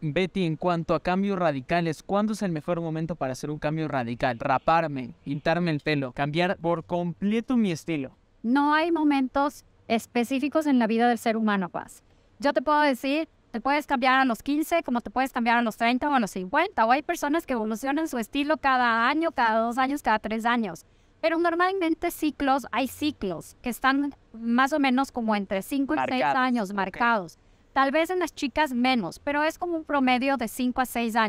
Betty, en cuanto a cambios radicales, ¿cuándo es el mejor momento para hacer un cambio radical? Raparme, pintarme el pelo, cambiar por completo mi estilo. No hay momentos específicos en la vida del ser humano, Paz. Yo te puedo decir, te puedes cambiar a los 15, como te puedes cambiar a los 30 o a los 50, o hay personas que evolucionan su estilo cada año, cada dos años, cada tres años. Pero normalmente ciclos, hay ciclos que están más o menos como entre 5 y 6 años marcados. Tal vez en las chicas menos, pero es como un promedio de 5 a 6 años.